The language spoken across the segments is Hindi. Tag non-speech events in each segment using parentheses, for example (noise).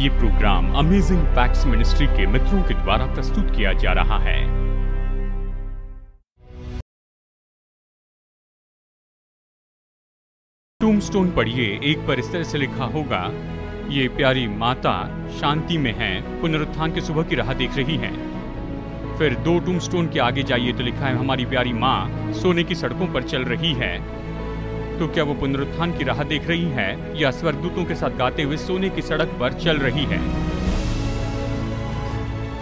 ये प्रोग्राम अमेजिंग फैक्ट्स मिनिस्ट्री के मित्रों के द्वारा प्रस्तुत किया जा रहा है टूमस्टोन पढ़िए एक पर इस तरह से लिखा होगा ये प्यारी माता शांति में है पुनरुत्थान के सुबह की राह देख रही है फिर दो टूमस्टोन के आगे जाइए तो लिखा है हमारी प्यारी माँ सोने की सड़कों पर चल रही है तो क्या वो पुनरुत्थान की राह देख रही है या स्वर्गदूतों के साथ गाते हुए सोने की सड़क पर चल रही है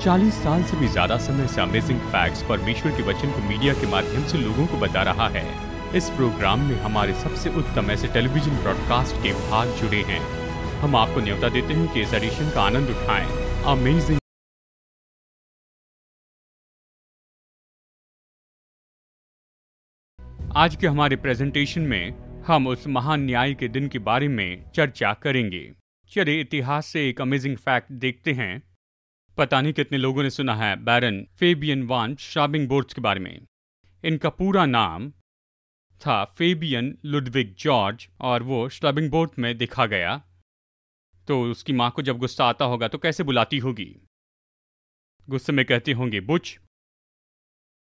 चालीस साल से भी ज्यादा समय से अमेजिंग फैक्ट्स परमेश्वर के वचन को मीडिया के माध्यम से लोगों को बता रहा है इस प्रोग्राम में हमारे सबसे उत्तम ऐसे टेलीविजन ब्रॉडकास्ट के भाग जुड़े हैं हम आपको न्योता देते हैं कि इस एडिशन का आनंद उठाएं अमेजिंग आज के हमारे प्रेजेंटेशन में हम उस महान न्याय के दिन के बारे में चर्चा करेंगे चलिए इतिहास से एक अमेजिंग फैक्ट देखते हैं पता नहीं कितने लोगों ने सुना है बैरन फेबियन वान शाबिंग बोर्ड्स के बारे में इनका पूरा नाम था फेबियन लुडविग जॉर्ज और वो श्लबिंग बोर्ड में देखा गया तो उसकी माँ को जब गुस्सा आता होगा तो कैसे बुलाती होगी गुस्से में कहते होंगे बुच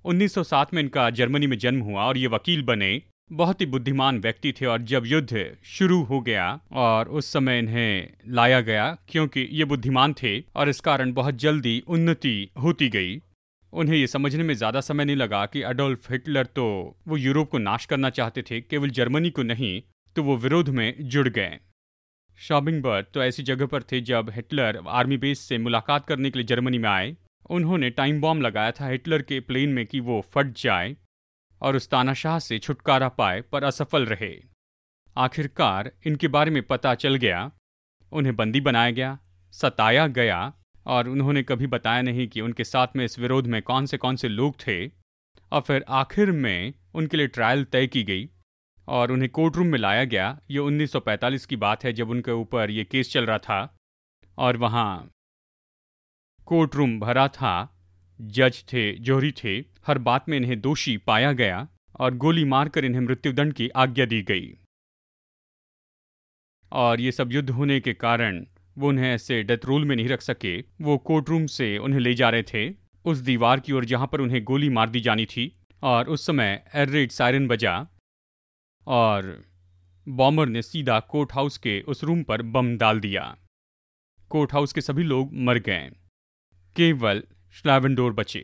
1907 में इनका जर्मनी में जन्म हुआ और ये वकील बने बहुत ही बुद्धिमान व्यक्ति थे और जब युद्ध शुरू हो गया और उस समय इन्हें लाया गया क्योंकि ये बुद्धिमान थे और इस कारण बहुत जल्दी उन्नति होती गई उन्हें ये समझने में ज़्यादा समय नहीं लगा कि अडोल्फ हिटलर तो वो यूरोप को नाश करना चाहते थे केवल जर्मनी को नहीं तो वो विरोध में जुड़ गए शॉबिंग तो ऐसी जगह पर थे जब हिटलर आर्मी बेस से मुलाकात करने के लिए जर्मनी में आए उन्होंने टाइम बॉम्ब लगाया था हिटलर के प्लेन में कि वो फट जाए और उस तानाशाह से छुटकारा पाए पर असफल रहे आखिरकार इनके बारे में पता चल गया उन्हें बंदी बनाया गया सताया गया और उन्होंने कभी बताया नहीं कि उनके साथ में इस विरोध में कौन से कौन से लोग थे और फिर आखिर में उनके लिए ट्रायल तय की गई और उन्हें कोर्ट रूम में लाया गया ये 1945 की बात है जब उनके ऊपर ये केस चल रहा था और वहाँ कोर्ट रूम भरा था जज थे जोहरी थे हर बात में इन्हें दोषी पाया गया और गोली मारकर इन्हें मृत्युदंड की आज्ञा दी गई और ये सब युद्ध होने के कारण वो उन्हें ऐसे डेथ रोल में नहीं रख सके वो कोर्ट रूम से उन्हें ले जा रहे थे उस दीवार की ओर जहां पर उन्हें गोली मार दी जानी थी और उस समय एयर रेड सायरन बजा और बॉम्बर ने सीधा कोर्ट हाउस के उस रूम पर बम डाल दिया कोर्ट हाउस के सभी लोग मर गए केवल श्लावेंडोर बचे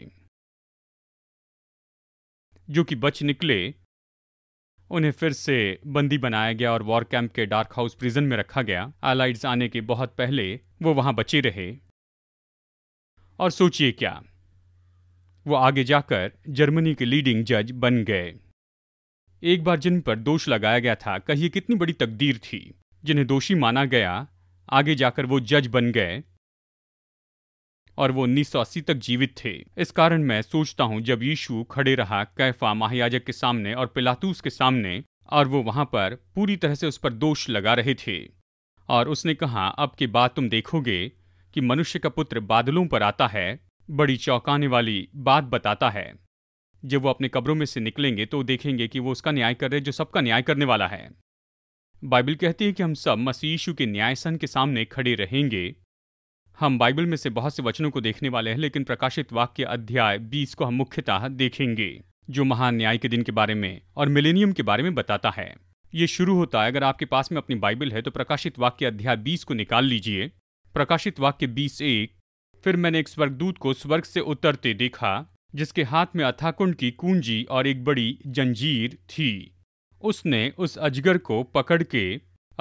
जो कि बच निकले उन्हें फिर से बंदी बनाया गया और वॉर कैंप के डार्क हाउस प्रिजन में रखा गया एलाइड्स आने के बहुत पहले वो वहां बचे रहे और सोचिए क्या वो आगे जाकर जर्मनी के लीडिंग जज बन गए एक बार जिन पर दोष लगाया गया था कहिए कितनी बड़ी तकदीर थी जिन्हें दोषी माना गया आगे जाकर वो जज बन गए और वो 1980 तक जीवित थे इस कारण मैं सोचता हूँ जब यीशु खड़े रहा कैफा महायाजक के सामने और पिलातूस के सामने और वो वहां पर पूरी तरह से उस पर दोष लगा रहे थे और उसने कहा अब के बाद तुम देखोगे कि मनुष्य का पुत्र बादलों पर आता है बड़ी चौंकाने वाली बात बताता है जब वो अपने कब्रों में से निकलेंगे तो देखेंगे कि वो उसका न्याय कर रहे जो सबका न्याय करने वाला है बाइबल कहती है कि हम सब मसीह यीशु के न्यायसन के सामने खड़े रहेंगे हम बाइबल में से बहुत से वचनों को देखने वाले हैं लेकिन प्रकाशित वाक्य अध्याय 20 को हम मुख्यतः देखेंगे जो महान न्याय के दिन के बारे में और मिलेनियम के बारे में बताता है ये शुरू होता है अगर आपके पास में अपनी बाइबल है तो प्रकाशित वाक्य अध्याय 20 को निकाल लीजिए प्रकाशित वाक्य बीस एक फिर मैंने एक स्वर्गदूत को स्वर्ग से उतरते देखा जिसके हाथ में अथाकुंड की कुंजी और एक बड़ी जंजीर थी उसने उस अजगर को पकड़ के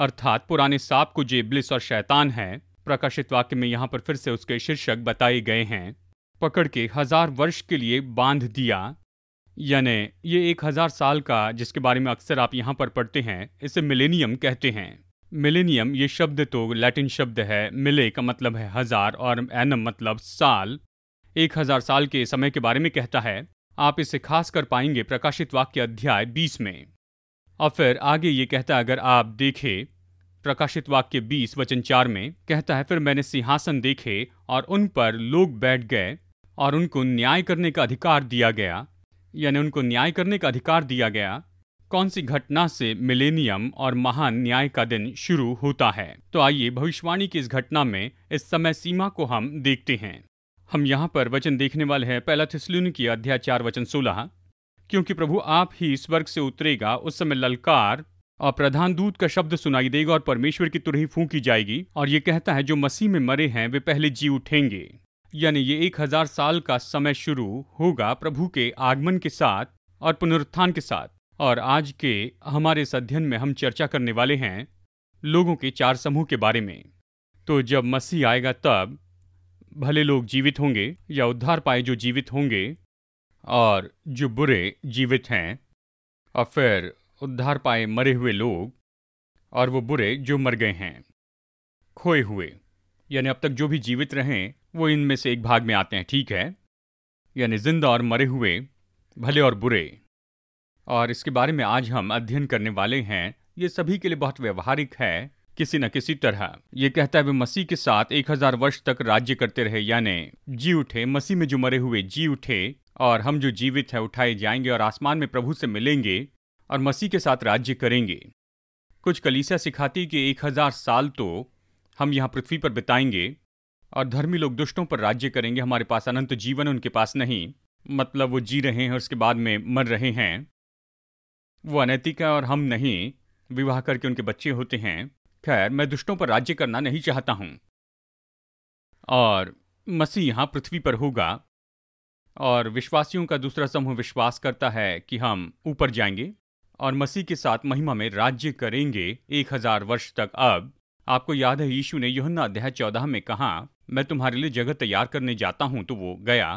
अर्थात पुराने सांप को जे ब्लिस और शैतान है प्रकाशित वाक्य में यहाँ पर फिर से उसके शीर्षक बताए गए हैं पकड़ के हजार वर्ष के लिए बांध दिया यानी ये एक हजार साल का जिसके बारे में अक्सर आप यहाँ पर पढ़ते हैं इसे मिलेनियम कहते हैं मिलेनियम ये शब्द तो लैटिन शब्द है मिले का मतलब है हजार और एनम मतलब साल एक हजार साल के समय के बारे में कहता है आप इसे खास कर पाएंगे प्रकाशित वाक्य अध्याय बीस में और फिर आगे ये कहता है अगर आप देखें प्रकाशित वाक्य बीस वचन चार में कहता है फिर मैंने सिंहासन देखे और उन पर लोग बैठ गए और उनको न्याय करने का अधिकार दिया गया यानी उनको न्याय करने का अधिकार दिया गया कौन सी घटना से मिलेनियम और महान न्याय का दिन शुरू होता है तो आइए भविष्यवाणी की इस घटना में इस समय सीमा को हम देखते हैं हम यहाँ पर वचन देखने वाले हैं पहला थिस्लून की अध्याय चार वचन सोलह क्योंकि प्रभु आप ही स्वर्ग से उतरेगा उस समय ललकार और प्रधान दूत का शब्द सुनाई देगा और परमेश्वर की तुरही फूंकी जाएगी और ये कहता है जो मसीह में मरे हैं वे पहले जी उठेंगे यानी ये एक हजार साल का समय शुरू होगा प्रभु के आगमन के साथ और पुनरुत्थान के साथ और आज के हमारे इस अध्ययन में हम चर्चा करने वाले हैं लोगों के चार समूह के बारे में तो जब मसीह आएगा तब भले लोग जीवित होंगे या उद्धार पाए जो जीवित होंगे और जो बुरे जीवित हैं और फिर उद्धार पाए मरे हुए लोग और वो बुरे जो मर गए हैं खोए हुए यानी अब तक जो भी जीवित रहे वो इनमें से एक भाग में आते हैं ठीक है यानी जिंदा और मरे हुए भले और बुरे और इसके बारे में आज हम अध्ययन करने वाले हैं ये सभी के लिए बहुत व्यवहारिक है किसी न किसी तरह ये कहता है वे मसीह के साथ एक हजार वर्ष तक राज्य करते रहे यानी जी उठे मसीह में जो मरे हुए जी उठे और हम जो जीवित हैं उठाए जाएंगे और आसमान में प्रभु से मिलेंगे और मसीह के साथ राज्य करेंगे कुछ कलीसिया सिखाती कि एक हजार साल तो हम यहाँ पृथ्वी पर बिताएंगे और धर्मी लोग दुष्टों पर राज्य करेंगे हमारे पास अनंत जीवन उनके पास नहीं मतलब वो जी रहे हैं और उसके बाद में मर रहे हैं वो अनैतिक है और हम नहीं विवाह करके उनके बच्चे होते हैं खैर मैं दुष्टों पर राज्य करना नहीं चाहता हूं और मसीह यहाँ पृथ्वी पर होगा और विश्वासियों का दूसरा समूह विश्वास करता है कि हम ऊपर जाएंगे और मसीह के साथ महिमा में राज्य करेंगे एक हजार वर्ष तक अब आपको याद है यीशु ने योहन्ना अध्याय चौदह में कहा मैं तुम्हारे लिए जगह तैयार करने जाता हूं तो वो गया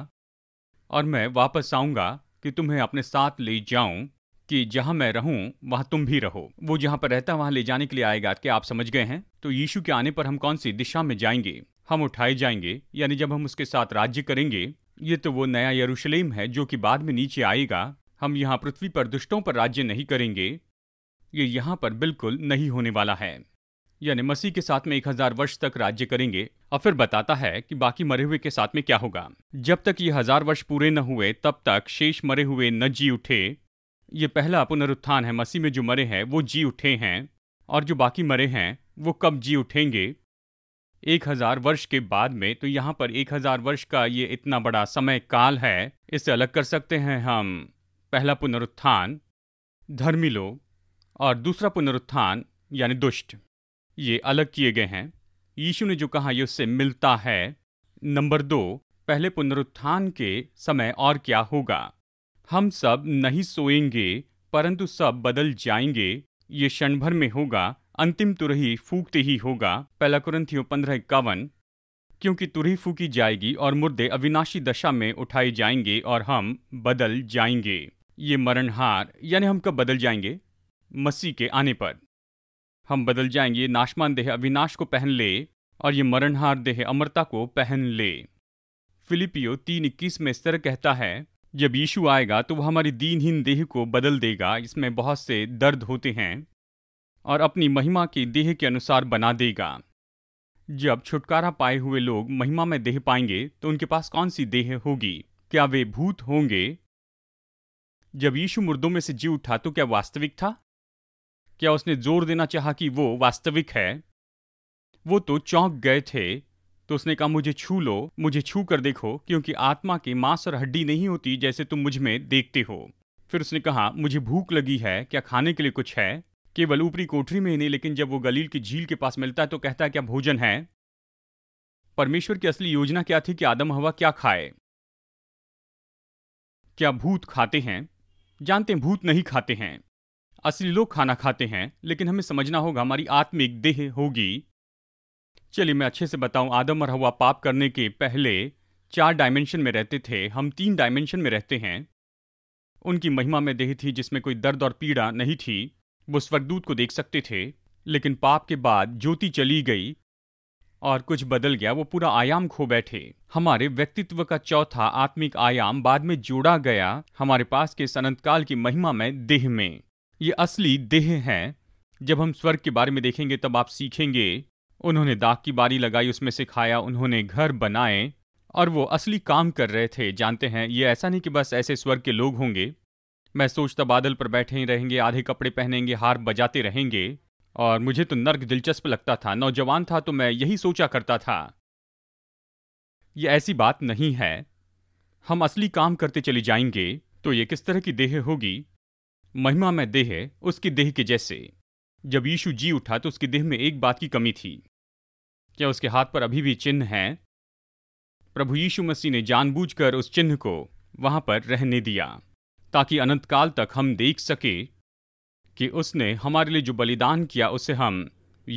और मैं वापस आऊंगा कि तुम्हें अपने साथ ले जाऊं कि जहां मैं रहूं वहां तुम भी रहो वो जहां पर रहता है वहां ले जाने के लिए आएगा कि आप समझ गए हैं तो यीशु के आने पर हम कौन सी दिशा में जाएंगे हम उठाए जाएंगे यानी जब हम उसके साथ राज्य करेंगे ये तो वो नया यरूशलेम है जो कि बाद में नीचे आएगा हम यहाँ पृथ्वी पर दुष्टों पर राज्य नहीं करेंगे ये यहां पर बिल्कुल नहीं होने वाला है यानी मसीह के साथ में एक हजार वर्ष तक राज्य करेंगे और फिर बताता है कि बाकी मरे हुए के साथ में क्या होगा जब तक ये हजार वर्ष पूरे न हुए तब तक शेष मरे हुए न जी उठे ये पहला पुनरुत्थान है मसीह में जो मरे हैं वो जी उठे हैं और जो बाकी मरे हैं वो कब जी उठेंगे एक हजार वर्ष के बाद में तो यहाँ पर एक हजार वर्ष का ये इतना बड़ा समय काल है इसे अलग कर सकते हैं हम पहला पुनरुत्थान धर्मी लोग और दूसरा पुनरुत्थान यानी दुष्ट ये अलग किए गए हैं यीशु ने जो कहा ये उससे मिलता है नंबर दो पहले पुनरुत्थान के समय और क्या होगा हम सब नहीं सोएंगे परंतु सब बदल जाएंगे ये क्षण भर में होगा अंतिम तुरही फूकते ही होगा पहला कुरंथियो पंद्रह इक्यावन क्योंकि तुरही फूकी जाएगी और मुर्दे अविनाशी दशा में उठाए जाएंगे और हम बदल जाएंगे ये मरणहार यानी हम कब बदल जाएंगे मसीह के आने पर हम बदल जाएंगे नाशमान देह अविनाश को पहन ले और ये मरणहार देह अमरता को पहन ले फिलिपियो तीन इक्कीस में इस तरह कहता है जब यीशु आएगा तो वह हमारी दीनहीन देह को बदल देगा इसमें बहुत से दर्द होते हैं और अपनी महिमा की देह के अनुसार बना देगा जब छुटकारा पाए हुए लोग महिमा में देह पाएंगे तो उनके पास कौन सी देह होगी क्या वे भूत होंगे जब यीशु मुर्दों में से जी उठा तो क्या वास्तविक था क्या उसने जोर देना चाहा कि वो वास्तविक है वो तो चौंक गए थे तो उसने कहा मुझे छू लो मुझे छू कर देखो क्योंकि आत्मा की मांस और हड्डी नहीं होती जैसे तुम मुझ में देखते हो फिर उसने कहा मुझे भूख लगी है क्या खाने के लिए कुछ है केवल ऊपरी कोठरी में ही नहीं लेकिन जब वो गलील की झील के पास मिलता है तो कहता है क्या भोजन है परमेश्वर की असली योजना क्या थी कि आदम हवा क्या खाए क्या भूत खाते हैं जानते हैं भूत नहीं खाते हैं असली लोग खाना खाते हैं लेकिन हमें समझना होगा हमारी आत्मिक देह होगी चलिए मैं अच्छे से बताऊं आदम और हवा पाप करने के पहले चार डायमेंशन में रहते थे हम तीन डायमेंशन में रहते हैं उनकी महिमा में देह थी जिसमें कोई दर्द और पीड़ा नहीं थी वो स्वर्गदूत को देख सकते थे लेकिन पाप के बाद ज्योति चली गई और कुछ बदल गया वो पूरा आयाम खो बैठे हमारे व्यक्तित्व का चौथा आत्मिक आयाम बाद में जोड़ा गया हमारे पास के काल की महिमा में देह में ये असली देह है जब हम स्वर्ग के बारे में देखेंगे तब आप सीखेंगे उन्होंने दाग की बारी लगाई उसमें से खाया उन्होंने घर बनाए और वो असली काम कर रहे थे जानते हैं ये ऐसा नहीं कि बस ऐसे स्वर्ग के लोग होंगे मैं सोचता बादल पर बैठे ही रहेंगे आधे कपड़े पहनेंगे हार बजाते रहेंगे और मुझे तो नर्क दिलचस्प लगता था नौजवान था तो मैं यही सोचा करता था ये ऐसी बात नहीं है हम असली काम करते चले जाएंगे तो ये किस तरह की देह होगी महिमा में देह उसकी देह के जैसे जब यीशु जी उठा तो उसकी देह में एक बात की कमी थी क्या उसके हाथ पर अभी भी चिन्ह है प्रभु यीशु मसीह ने जानबूझकर उस चिन्ह को वहां पर रहने दिया ताकि अनंतकाल तक हम देख सके कि उसने हमारे लिए जो बलिदान किया उसे हम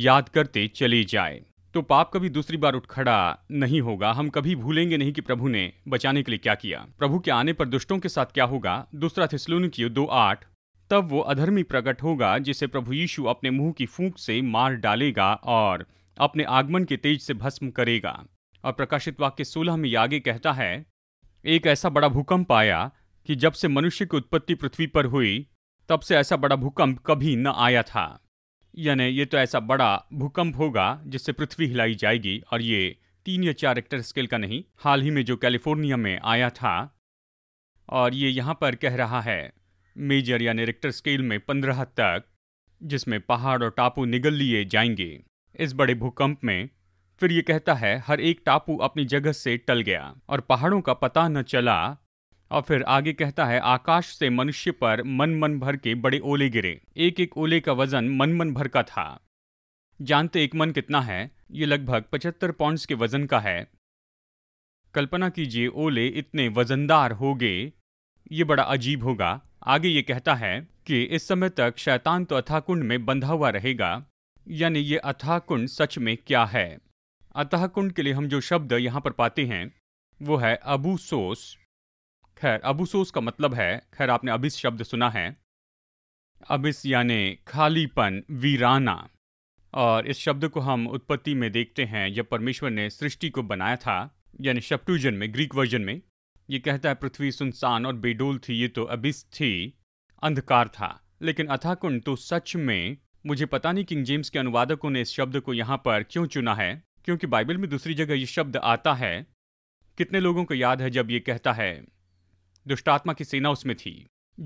याद करते चले जाए तो पाप कभी दूसरी बार उठ खड़ा नहीं होगा हम कभी भूलेंगे नहीं कि प्रभु ने बचाने के लिए क्या किया प्रभु के आने पर दुष्टों के साथ क्या होगा दूसरा की दो आठ तब वो अधर्मी प्रकट होगा जिसे प्रभु यीशु अपने मुंह की फूंक से मार डालेगा और अपने आगमन के तेज से भस्म करेगा और प्रकाशित वाक्य सोलह में आगे कहता है एक ऐसा बड़ा भूकंप आया कि जब से मनुष्य की उत्पत्ति पृथ्वी पर हुई तब से ऐसा बड़ा भूकंप कभी न आया था यानी ये तो ऐसा बड़ा भूकंप होगा जिससे पृथ्वी हिलाई जाएगी और ये तीन या चार एक्टर स्केल का नहीं हाल ही में जो कैलिफोर्निया में आया था और ये यहाँ पर कह रहा है मेजर यानी रेक्टर स्केल में पंद्रह तक जिसमें पहाड़ और टापू निगल लिए जाएंगे इस बड़े भूकंप में फिर ये कहता है हर एक टापू अपनी जगह से टल गया और पहाड़ों का पता न चला और फिर आगे कहता है आकाश से मनुष्य पर मन मन भर के बड़े ओले गिरे एक एक ओले का वजन मन मन भर का था जानते एक मन कितना है ये लगभग पचहत्तर पॉइंट्स के वजन का है कल्पना कीजिए ओले इतने वजनदार हो गए ये बड़ा अजीब होगा आगे ये कहता है कि इस समय तक शैतान तो अथाकुंड में बंधा हुआ रहेगा यानी ये अथाकुंड सच में क्या है अथाकुंड के लिए हम जो शब्द यहाँ पर पाते हैं वो है अबू सोस खैर अबूसोस का मतलब है खैर आपने अबिस शब्द सुना है अबिस यानि खालीपन वीराना और इस शब्द को हम उत्पत्ति में देखते हैं जब परमेश्वर ने सृष्टि को बनाया था यानी शप्टूजन में ग्रीक वर्जन में ये कहता है पृथ्वी सुनसान और बेडोल थी ये तो अबिस थी अंधकार था लेकिन अथाकुंड तो सच में मुझे पता नहीं किंग जेम्स के अनुवादकों ने इस शब्द को यहाँ पर क्यों चुना है क्योंकि बाइबल में दूसरी जगह ये शब्द आता है कितने लोगों को याद है जब ये कहता है दुष्टात्मा की सेना उसमें थी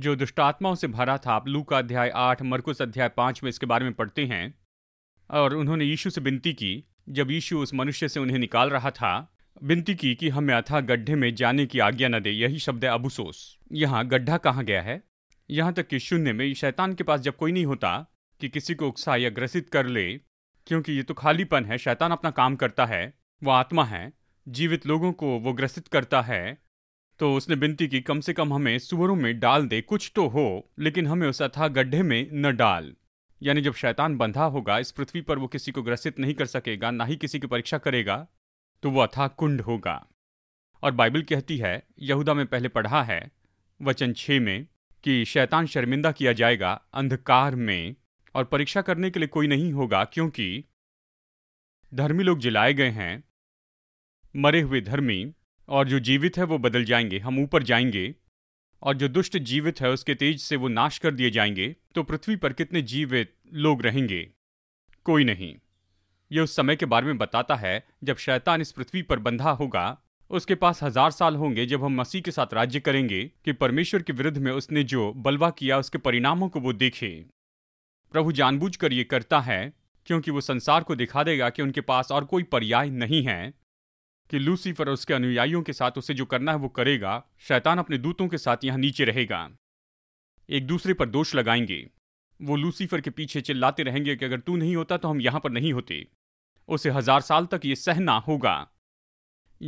जो दुष्टात्माओं से भरा था आप लू का अध्याय आठ मरकुस अध्याय पांच में इसके बारे में पढ़ते हैं और उन्होंने यीशु से विनती की जब यीशु उस मनुष्य से उन्हें निकाल रहा था विनती की कि हमें अथा गड्ढे में जाने की आज्ञा न दे यही शब्द है अबुसोस यहाँ गड्ढा कहाँ गया है यहाँ तक कि शून्य में शैतान के पास जब कोई नहीं होता कि किसी को उकसा या ग्रसित कर ले क्योंकि ये तो खालीपन है शैतान अपना काम करता है वह आत्मा है जीवित लोगों को वो ग्रसित करता है तो उसने विनती की कम से कम हमें सुअरों में डाल दे कुछ तो हो लेकिन हमें उस अथा गड्ढे में न डाल यानी जब शैतान बंधा होगा इस पृथ्वी पर वो किसी को ग्रसित नहीं कर सकेगा ना ही किसी की परीक्षा करेगा तो वो अथाह कुंड होगा और बाइबल कहती है यहूदा में पहले पढ़ा है वचन छे में कि शैतान शर्मिंदा किया जाएगा अंधकार में और परीक्षा करने के लिए कोई नहीं होगा क्योंकि धर्मी लोग जलाए गए हैं मरे हुए धर्मी और जो जीवित है वो बदल जाएंगे हम ऊपर जाएंगे और जो दुष्ट जीवित है उसके तेज से वो नाश कर दिए जाएंगे तो पृथ्वी पर कितने जीवित लोग रहेंगे कोई नहीं ये उस समय के बारे में बताता है जब शैतान इस पृथ्वी पर बंधा होगा उसके पास हजार साल होंगे जब हम मसीह के साथ राज्य करेंगे कि परमेश्वर के विरुद्ध में उसने जो बलवा किया उसके परिणामों को वो देखे प्रभु जानबूझ कर ये करता है क्योंकि वो संसार को दिखा देगा कि उनके पास और कोई पर्याय नहीं है कि लूसीफर और उसके अनुयायियों के साथ उसे जो करना है वो करेगा शैतान अपने दूतों के साथ यहां नीचे रहेगा एक दूसरे पर दोष लगाएंगे वो लूसीफर के पीछे चिल्लाते रहेंगे कि अगर तू नहीं होता तो हम यहां पर नहीं होते उसे हजार साल तक ये सहना होगा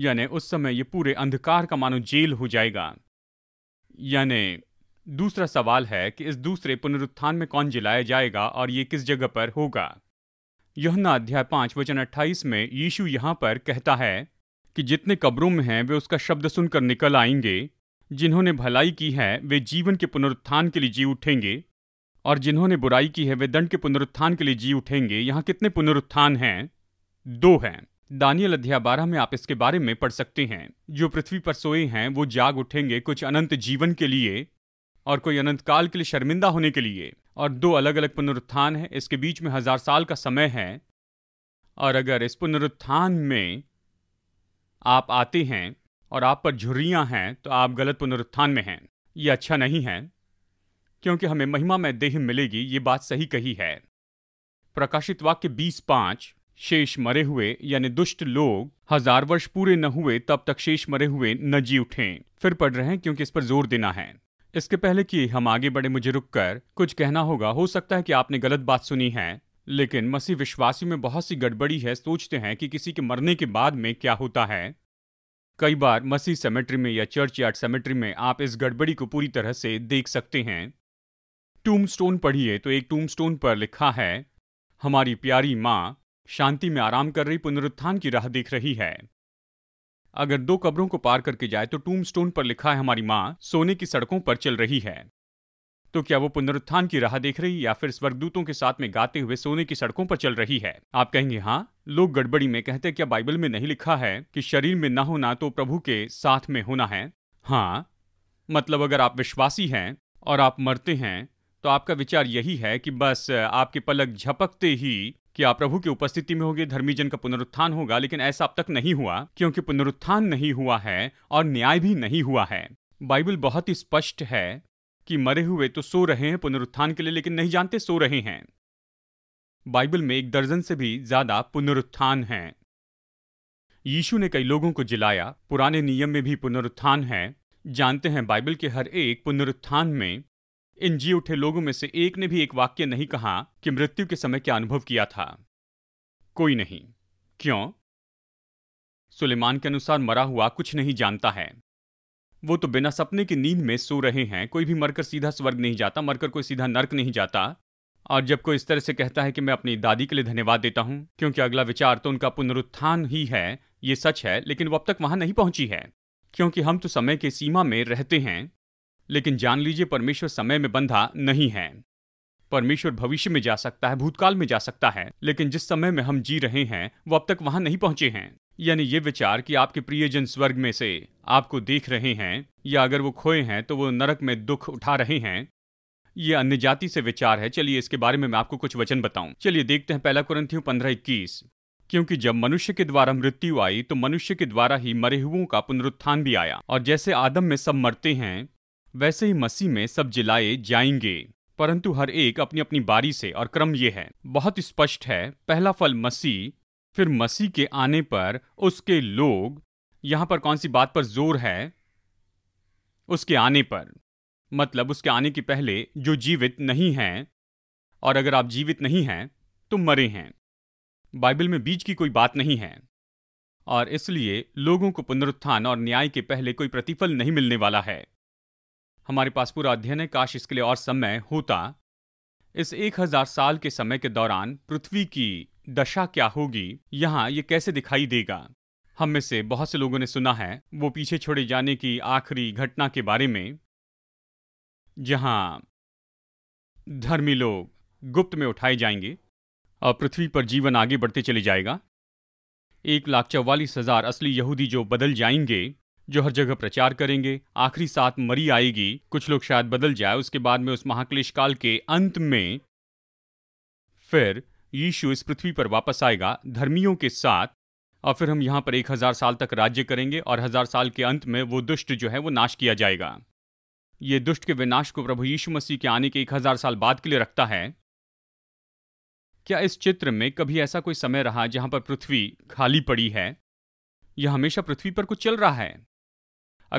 यानी उस समय ये पूरे अंधकार का मानो जेल हो जाएगा यानी दूसरा सवाल है कि इस दूसरे पुनरुत्थान में कौन जिलाया जाएगा और ये किस जगह पर होगा यहना अध्याय पांच वचन अट्ठाईस में यीशु यहां पर कहता है कि जितने कब्रों में हैं वे उसका शब्द सुनकर निकल आएंगे जिन्होंने भलाई की है वे जीवन के पुनरुत्थान के लिए जी उठेंगे और जिन्होंने बुराई की है वे दंड के पुनरुत्थान के लिए जी उठेंगे यहाँ कितने पुनरुत्थान हैं दो हैं दानियल अध्याय बारह में आप इसके बारे में पढ़ सकते हैं जो पृथ्वी पर सोए हैं वो जाग उठेंगे कुछ अनंत जीवन के लिए और कोई अनंत काल के लिए शर्मिंदा होने के लिए और दो अलग अलग पुनरुत्थान है इसके बीच में हजार साल का समय है और अगर इस पुनरुत्थान में आप आते हैं और आप पर झुर्रियाँ हैं तो आप गलत पुनरुत्थान में हैं ये अच्छा नहीं है क्योंकि हमें महिमा में देह मिलेगी ये बात सही कही है प्रकाशित वाक्य बीस पांच शेष मरे हुए यानी दुष्ट लोग हजार वर्ष पूरे न हुए तब तक शेष मरे हुए न जी उठे फिर पढ़ रहे हैं क्योंकि इस पर जोर देना है इसके पहले कि हम आगे बढ़े मुझे रुककर कुछ कहना होगा हो सकता है कि आपने गलत बात सुनी है लेकिन मसीह विश्वासी में बहुत सी गड़बड़ी है सोचते हैं कि किसी के मरने के बाद में क्या होता है कई बार मसीह सेमेट्री में या चर्च यार्ड सेमेट्री में आप इस गड़बड़ी को पूरी तरह से देख सकते हैं टूम स्टोन पढ़िए तो एक टूम स्टोन पर लिखा है हमारी प्यारी माँ शांति में आराम कर रही पुनरुत्थान की राह देख रही है अगर दो कब्रों को पार करके जाए तो टूम स्टोन पर लिखा है हमारी माँ सोने की सड़कों पर चल रही है तो क्या वो पुनरुत्थान की राह देख रही या फिर स्वर्गदूतों के साथ में गाते हुए सोने की सड़कों पर चल रही है आप कहेंगे हाँ लोग गड़बड़ी में कहते क्या बाइबल में नहीं लिखा है कि शरीर में न होना तो प्रभु के साथ में होना है हाँ मतलब अगर आप विश्वासी हैं और आप मरते हैं तो आपका विचार यही है कि बस आपके पलक झपकते ही कि आप प्रभु की उपस्थिति में होंगे धर्मीजन का पुनरुत्थान होगा लेकिन ऐसा अब तक नहीं हुआ क्योंकि पुनरुत्थान नहीं हुआ है और न्याय भी नहीं हुआ है बाइबल बहुत ही स्पष्ट है कि मरे हुए तो सो रहे हैं पुनरुत्थान के लिए लेकिन नहीं जानते सो रहे हैं बाइबल में एक दर्जन से भी ज्यादा पुनरुत्थान हैं यीशु ने कई लोगों को जिलाया पुराने नियम में भी पुनरुत्थान है जानते हैं बाइबल के हर एक पुनरुत्थान में इन जी उठे लोगों में से एक ने भी एक वाक्य नहीं कहा कि मृत्यु के समय क्या अनुभव किया था कोई नहीं क्यों सुलेमान के अनुसार मरा हुआ कुछ नहीं जानता है वो तो बिना सपने की नींद में सो रहे हैं कोई भी मरकर सीधा स्वर्ग नहीं जाता मरकर कोई सीधा नर्क नहीं जाता और जब कोई इस तरह से कहता है कि मैं अपनी दादी के लिए धन्यवाद देता हूं क्योंकि अगला विचार तो उनका पुनरुत्थान ही है ये सच है लेकिन वो अब तक वहां नहीं पहुंची है क्योंकि हम तो समय की सीमा में रहते हैं लेकिन जान लीजिए परमेश्वर समय में बंधा नहीं है परमेश्वर भविष्य में जा सकता है भूतकाल में जा सकता है लेकिन जिस समय में हम जी रहे हैं वो अब तक वहां नहीं पहुंचे हैं यानी ये विचार कि आपके प्रियजन स्वर्ग में से आपको देख रहे हैं या अगर वो खोए हैं तो वो नरक में दुख उठा रहे हैं ये अन्य जाति से विचार है चलिए इसके बारे में मैं आपको कुछ वचन बताऊं चलिए देखते हैं पहला कुरंथियों पंद्रह इक्कीस क्योंकि जब मनुष्य के द्वारा मृत्यु आई तो मनुष्य के द्वारा ही मरे हुओं का पुनरुत्थान भी आया और जैसे आदम में सब मरते हैं वैसे ही मसीह में सब जिलाए जाएंगे परंतु हर एक अपनी अपनी बारी से और क्रम ये है बहुत स्पष्ट है पहला फल मसीह फिर मसीह के आने पर उसके लोग यहां पर कौन सी बात पर जोर है उसके आने पर मतलब उसके आने के पहले जो जीवित नहीं हैं और अगर आप जीवित नहीं हैं तो मरे हैं बाइबल में बीज की कोई बात नहीं है और इसलिए लोगों को पुनरुत्थान और न्याय के पहले कोई प्रतिफल नहीं मिलने वाला है हमारे पास पूरा अध्ययन है काश इसके लिए और समय होता इस एक हजार साल के समय के दौरान पृथ्वी की दशा क्या होगी यहां ये कैसे दिखाई देगा हम में से बहुत से लोगों ने सुना है वो पीछे छोड़े जाने की आखिरी घटना के बारे में जहां धर्मी लोग गुप्त में उठाए जाएंगे और पृथ्वी पर जीवन आगे बढ़ते चले जाएगा एक लाख चौवालीस हजार असली यहूदी जो बदल जाएंगे जो हर जगह प्रचार करेंगे आखिरी सात मरी आएगी कुछ लोग शायद बदल जाए उसके बाद में उस महाक्लेश काल के अंत में फिर यीशु इस पृथ्वी पर वापस आएगा धर्मियों के साथ और फिर हम यहाँ पर एक हजार साल तक राज्य करेंगे और हजार साल के अंत में वो दुष्ट जो है वो नाश किया जाएगा ये दुष्ट के विनाश को प्रभु यीशु मसीह के आने के एक हजार साल बाद के लिए रखता है क्या इस चित्र में कभी ऐसा कोई समय रहा जहां पर पृथ्वी खाली पड़ी है यह हमेशा पृथ्वी पर कुछ चल रहा है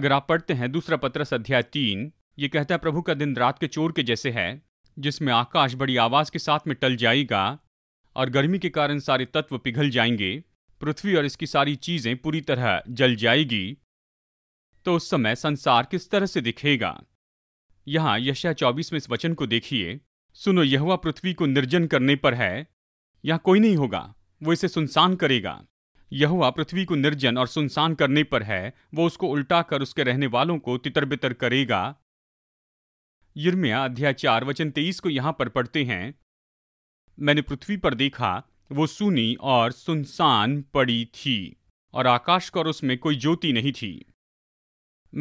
अगर आप पढ़ते हैं दूसरा पत्रस अध्याय तीन ये कहता है प्रभु का दिन रात के चोर के जैसे है जिसमें आकाश बड़ी आवाज के साथ में टल जाएगा और गर्मी के कारण सारे तत्व पिघल जाएंगे पृथ्वी और इसकी सारी चीजें पूरी तरह जल जाएगी तो उस समय संसार किस तरह से दिखेगा यहां यशा चौबीस में इस वचन को देखिए सुनो यह हुआ पृथ्वी को निर्जन करने पर है यहां कोई नहीं होगा वो इसे सुनसान करेगा यहुआ पृथ्वी को निर्जन और सुनसान करने पर है वो उसको उल्टा कर उसके रहने वालों को तितर बितर करेगा यिर्मिया अध्याय चार वचन तेईस को यहां पर पढ़ते हैं मैंने पृथ्वी पर देखा वो सुनी और सुनसान पड़ी थी और आकाश कर उसमें कोई ज्योति नहीं थी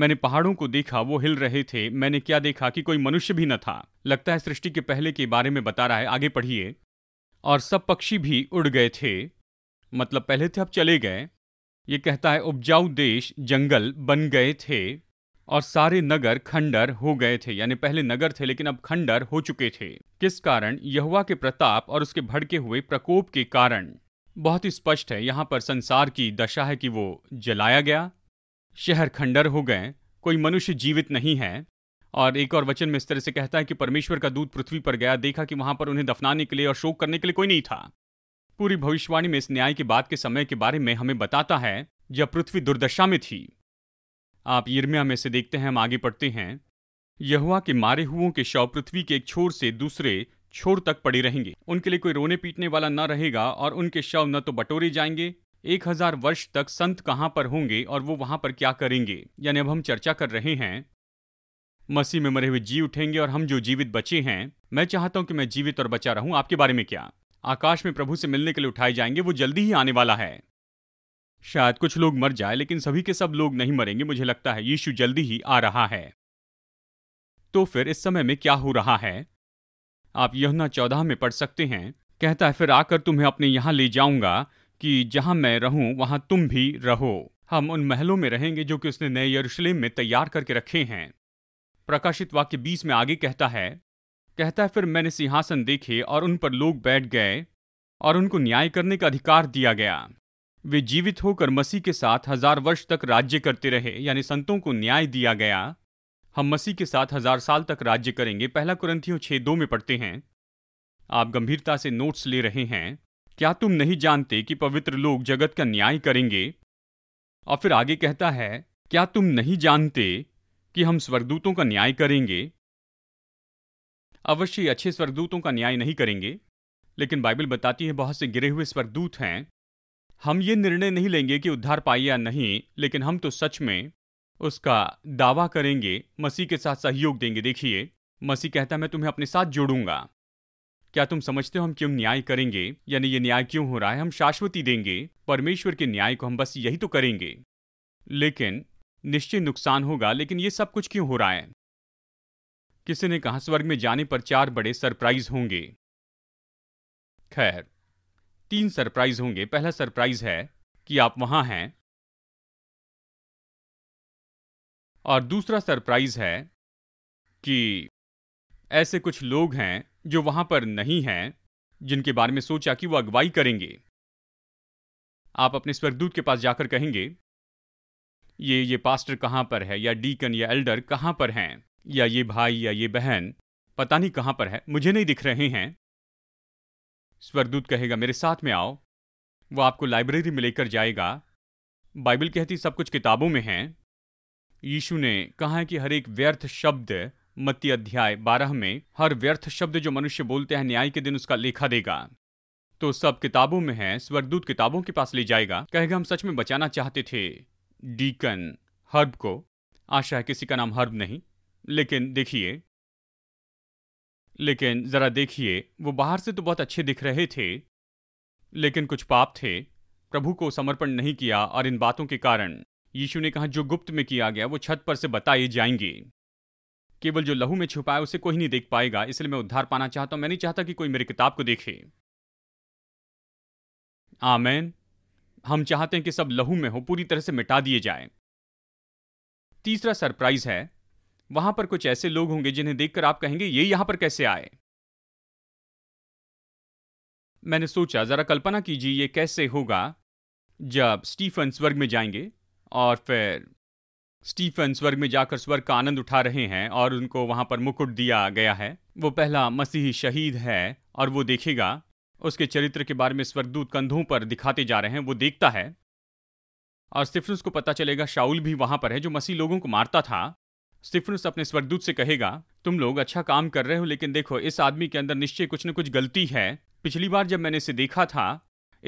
मैंने पहाड़ों को देखा वो हिल रहे थे मैंने क्या देखा कि कोई मनुष्य भी न था लगता है सृष्टि के पहले के बारे में बता रहा है आगे पढ़िए और सब पक्षी भी उड़ गए थे मतलब पहले थे अब चले गए ये कहता है उपजाऊ देश जंगल बन गए थे और सारे नगर खंडर हो गए थे यानी पहले नगर थे लेकिन अब खंडर हो चुके थे किस कारण यहुआ के प्रताप और उसके भड़के हुए प्रकोप के कारण बहुत ही स्पष्ट है यहाँ पर संसार की दशा है कि वो जलाया गया शहर खंडर हो गए कोई मनुष्य जीवित नहीं है और एक और वचन में इस तरह से कहता है कि परमेश्वर का दूध पृथ्वी पर गया देखा कि वहां पर उन्हें दफनाने के लिए और शोक करने के लिए कोई नहीं था पूरी भविष्यवाणी में इस न्याय की बात के समय के बारे में हमें बताता है जब पृथ्वी दुर्दशा में थी आप यिर्मिया में से देखते हैं हम आगे पढ़ते हैं यहुआ के मारे हुओं के शव पृथ्वी के एक छोर से दूसरे छोर तक पड़े रहेंगे उनके लिए कोई रोने पीटने वाला न रहेगा और उनके शव न तो बटोरे जाएंगे एक हजार वर्ष तक संत कहां पर होंगे और वो वहां पर क्या करेंगे यानी अब हम चर्चा कर रहे हैं मसीह में मरे हुए जी उठेंगे और हम जो जीवित बचे हैं मैं चाहता हूं कि मैं जीवित और बचा रहूं आपके बारे में क्या आकाश में प्रभु से मिलने के लिए उठाए जाएंगे वो जल्दी ही आने वाला है शायद कुछ लोग मर जाए लेकिन सभी के सब लोग नहीं मरेंगे मुझे लगता है यीशु जल्दी ही आ रहा है तो फिर इस समय में क्या हो रहा है आप यहना चौदह में पढ़ सकते हैं कहता है फिर आकर तुम्हें अपने यहां ले जाऊंगा कि जहां मैं रहूं वहां तुम भी रहो हम उन महलों में रहेंगे जो कि उसने नए यरूशलेम में तैयार करके रखे हैं प्रकाशित वाक्य बीस में आगे कहता है कहता है फिर मैंने सिंहासन देखे और उन पर लोग बैठ गए और उनको न्याय करने का अधिकार दिया गया वे जीवित होकर मसीह के साथ हजार वर्ष तक राज्य करते रहे यानी संतों को न्याय दिया गया हम मसीह के साथ हजार साल तक राज्य करेंगे पहला कुरंथियों छे दो में पढ़ते हैं आप गंभीरता से नोट्स ले रहे हैं क्या तुम नहीं जानते कि पवित्र लोग जगत का न्याय करेंगे और फिर आगे कहता है क्या तुम नहीं जानते कि हम स्वर्गदूतों का न्याय करेंगे अवश्य अच्छे स्वर्गदूतों का न्याय नहीं करेंगे लेकिन बाइबल बताती है बहुत से गिरे हुए स्वर्गदूत हैं हम ये निर्णय नहीं लेंगे कि उद्धार पाए या नहीं लेकिन हम तो सच में उसका दावा करेंगे मसीह के साथ सहयोग देंगे देखिए मसीह कहता मैं तुम्हें अपने साथ जोड़ूंगा क्या तुम समझते हो हम क्यों न्याय करेंगे यानी ये न्याय क्यों हो रहा है हम शाश्वती देंगे परमेश्वर के न्याय को हम बस यही तो करेंगे लेकिन निश्चय नुकसान होगा लेकिन ये सब कुछ क्यों हो रहा है किसी ने कहा स्वर्ग में जाने पर चार बड़े सरप्राइज होंगे खैर तीन सरप्राइज होंगे पहला सरप्राइज है कि आप वहां हैं और दूसरा सरप्राइज है कि ऐसे कुछ लोग हैं जो वहां पर नहीं हैं जिनके बारे में सोचा कि वो अगवाई करेंगे आप अपने स्वर्गदूत के पास जाकर कहेंगे ये ये पास्टर कहां पर है या डीकन या एल्डर कहां पर हैं या ये भाई या ये बहन पता नहीं कहां पर है मुझे नहीं दिख रहे हैं स्वर्गदूत कहेगा मेरे साथ में आओ वो आपको लाइब्रेरी में लेकर जाएगा बाइबल कहती सब कुछ किताबों में है यीशु ने कहा है कि हर एक व्यर्थ शब्द मत्ती अध्याय बारह में हर व्यर्थ शब्द जो मनुष्य बोलते हैं न्याय के दिन उसका लेखा देगा तो सब किताबों में है स्वर्गदूत किताबों के पास ले जाएगा कहेगा हम सच में बचाना चाहते थे डीकन हर्ब को आशा है किसी का नाम हर्ब नहीं लेकिन देखिए लेकिन जरा देखिए वो बाहर से तो बहुत अच्छे दिख रहे थे लेकिन कुछ पाप थे प्रभु को समर्पण नहीं किया और इन बातों के कारण यीशु ने कहा जो गुप्त में किया गया वो छत पर से बताए जाएंगे केवल जो लहू में है उसे कोई नहीं देख पाएगा इसलिए मैं उद्धार पाना चाहता हूं मैं नहीं चाहता कि कोई मेरी किताब को देखे आमैन हम चाहते हैं कि सब लहू में हो पूरी तरह से मिटा दिए जाए तीसरा सरप्राइज है वहां पर कुछ ऐसे लोग होंगे जिन्हें देखकर आप कहेंगे ये यहां पर कैसे आए मैंने सोचा जरा कल्पना कीजिए ये कैसे होगा जब स्टीफन स्वर्ग में जाएंगे और फिर स्टीफन स्वर्ग में जाकर स्वर्ग का आनंद उठा रहे हैं और उनको वहां पर मुकुट दिया गया है वो पहला मसीही शहीद है और वो देखेगा उसके चरित्र के बारे में स्वर्गदूत कंधों पर दिखाते जा रहे हैं वो देखता है और स्टिफनुस को पता चलेगा शाउल भी वहां पर है जो मसीह लोगों को मारता था स्टीफनस अपने स्वर्गदूत से कहेगा तुम लोग अच्छा काम कर रहे हो लेकिन देखो इस आदमी के अंदर निश्चय कुछ न कुछ गलती है पिछली बार जब मैंने इसे देखा था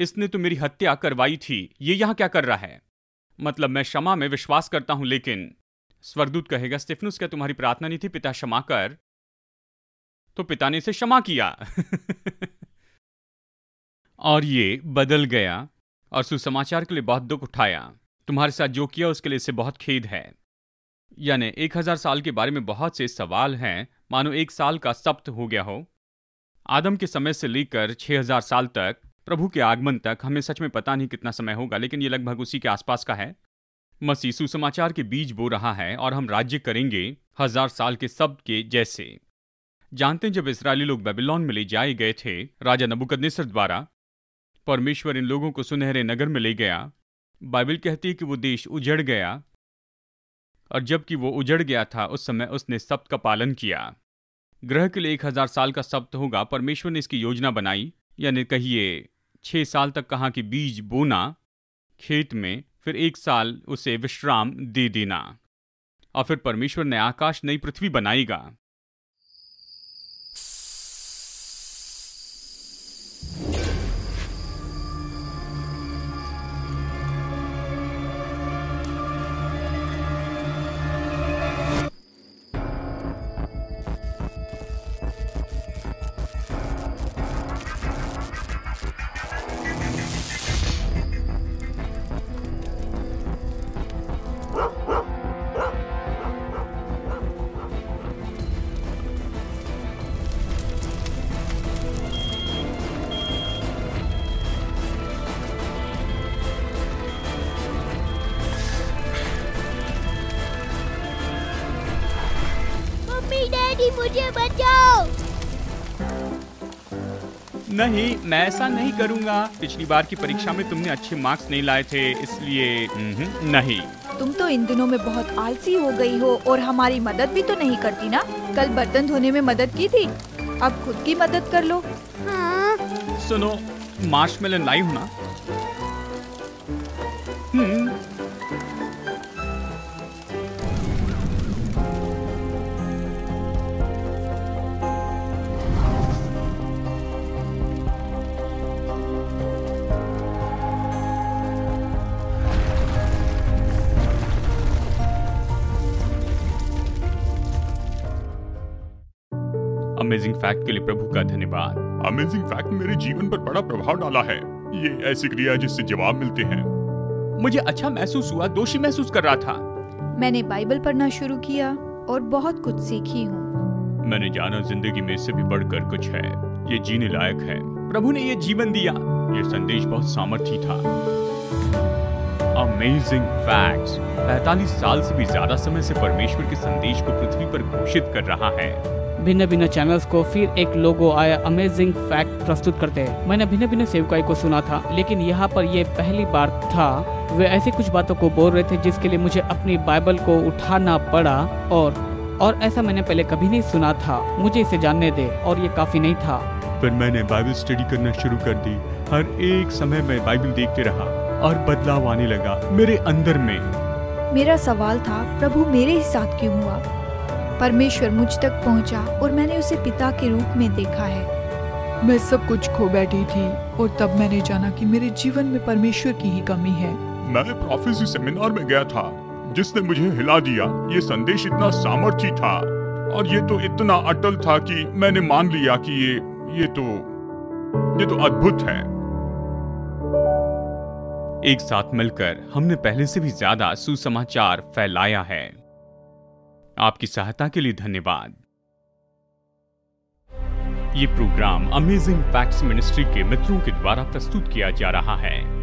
इसने तो मेरी हत्या करवाई थी ये यहां क्या कर रहा है मतलब मैं क्षमा में विश्वास करता हूं लेकिन स्वर्गदूत कहेगा स्टिफनुस क्या तुम्हारी प्रार्थना नहीं थी पिता क्षमा कर तो पिता ने इसे क्षमा किया (laughs) और ये बदल गया और सुसमाचार के लिए बहुत दुख उठाया तुम्हारे साथ जो किया उसके लिए इसे बहुत खेद है यानी एक हजार साल के बारे में बहुत से सवाल हैं मानो एक साल का सप्त हो गया हो आदम के समय से लेकर छह हजार साल तक प्रभु के आगमन तक हमें सच में पता नहीं कितना समय होगा लेकिन ये लगभग उसी के आसपास का है मसीह सुसमाचार के बीज बो रहा है और हम राज्य करेंगे हजार साल के सब के जैसे जानते हैं जब इसराइली लोग बेबीलोन में ले जाए गए थे राजा नबुकदनेसर द्वारा परमेश्वर इन लोगों को सुनहरे नगर में ले गया बाइबल कहती है कि वो देश उजड़ गया और जबकि वो उजड़ गया था उस समय उसने सप्त का पालन किया ग्रह के लिए एक हजार साल का सप्त होगा परमेश्वर ने इसकी योजना बनाई यानी कहिए छह साल तक कहा कि बीज बोना खेत में फिर एक साल उसे विश्राम दे देना और फिर परमेश्वर ने आकाश नई पृथ्वी बनाएगा मुझे बचाओ नहीं मैं ऐसा नहीं करूंगा पिछली बार की परीक्षा में तुमने अच्छे मार्क्स नहीं लाए थे इसलिए हम्म। नहीं तुम तो इन दिनों में बहुत आलसी हो गई हो और हमारी मदद भी तो नहीं करती ना कल बर्तन धोने में मदद की थी अब खुद की मदद कर लो हाँ। सुनो मार्शमेलन लाई ना हम्म। अमेजिंग फैक्ट के लिए प्रभु का धन्यवाद अमेजिंग फैक्ट मेरे जीवन पर बड़ा प्रभाव डाला है ये ऐसी क्रिया जिससे जवाब मिलते हैं मुझे अच्छा महसूस हुआ दोषी महसूस कर रहा था मैंने बाइबल पढ़ना शुरू किया और बहुत कुछ सीखी हूँ मैंने जाना जिंदगी में इससे भी बढ़कर कुछ है ये जीने लायक है प्रभु ने ये जीवन दिया ये संदेश बहुत सामर्थ्य था अमेजिंग फैक्ट्स 45 साल से भी ज्यादा समय से परमेश्वर के संदेश को पृथ्वी पर घोषित कर रहा है भिन्न भिन्न चैनल्स को फिर एक लोगो आया अमेजिंग फैक्ट प्रस्तुत करते हैं मैंने भिन्न भिन्न सेवकाई को सुना था लेकिन यहाँ पर ये पहली बार था वे ऐसी कुछ बातों को बोल रहे थे जिसके लिए मुझे अपनी बाइबल को उठाना पड़ा और और ऐसा मैंने पहले कभी नहीं सुना था मुझे इसे जानने दे और ये काफी नहीं था फिर मैंने बाइबल स्टडी करना शुरू कर दी हर एक समय मैं बाइबल देखते रहा और बदलाव आने लगा मेरे अंदर में मेरा सवाल था प्रभु मेरे ही साथ क्यों हुआ परमेश्वर मुझ तक पहुंचा और मैंने उसे पिता के रूप में देखा है मैं सब कुछ खो बैठी थी और तब मैंने जाना कि मेरे जीवन में परमेश्वर की ही कमी है मैं प्रोफेसी सेमिनार में गया था जिसने मुझे हिला दिया ये संदेश इतना सामर्थ्य था और ये तो इतना अटल था कि मैंने मान लिया कि ये ये तो ये तो अद्भुत है एक साथ मिलकर हमने पहले से भी ज्यादा सुसमाचार फैलाया है आपकी सहायता के लिए धन्यवाद ये प्रोग्राम अमेजिंग फैक्ट्स मिनिस्ट्री के मित्रों के द्वारा प्रस्तुत किया जा रहा है